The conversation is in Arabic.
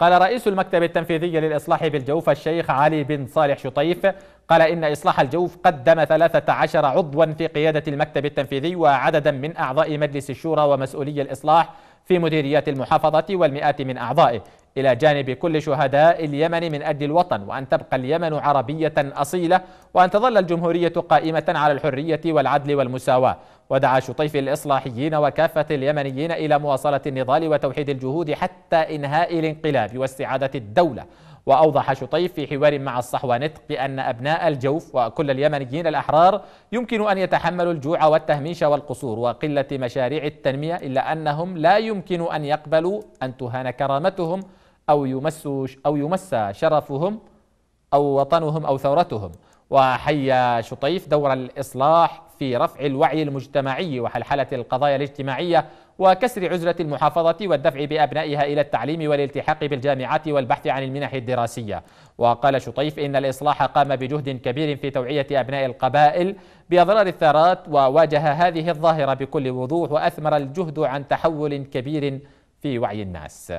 قال رئيس المكتب التنفيذي للإصلاح بالجوف الشيخ علي بن صالح شطيف قال إن إصلاح الجوف قدم 13 عضوا في قيادة المكتب التنفيذي وعددا من أعضاء مجلس الشورى ومسؤولي الإصلاح في مديريات المحافظة والمئات من أعضائه إلى جانب كل شهداء اليمن من أجل الوطن وأن تبقى اليمن عربية أصيلة وأن تظل الجمهورية قائمة على الحرية والعدل والمساواة ودعا شطيف الإصلاحيين وكافة اليمنيين إلى مواصلة النضال وتوحيد الجهود حتى إنهاء الانقلاب واستعادة الدولة وأوضح شطيف في حوار مع الصحوانت بأن أبناء الجوف وكل اليمنيين الأحرار يمكن أن يتحملوا الجوع والتهميش والقصور وقلة مشاريع التنمية إلا أنهم لا يمكن أن يقبلوا أن تهان كرامتهم أو يمس أو يمس شرفهم أو وطنهم أو ثورتهم وحيا شطيف دور الإصلاح في رفع الوعي المجتمعي وحلحلة القضايا الاجتماعية وكسر عزلة المحافظة والدفع بأبنائها إلى التعليم والالتحاق بالجامعات والبحث عن المنح الدراسية وقال شطيف إن الإصلاح قام بجهد كبير في توعية أبناء القبائل بأضرار الثارات وواجه هذه الظاهرة بكل وضوح وأثمر الجهد عن تحول كبير في وعي الناس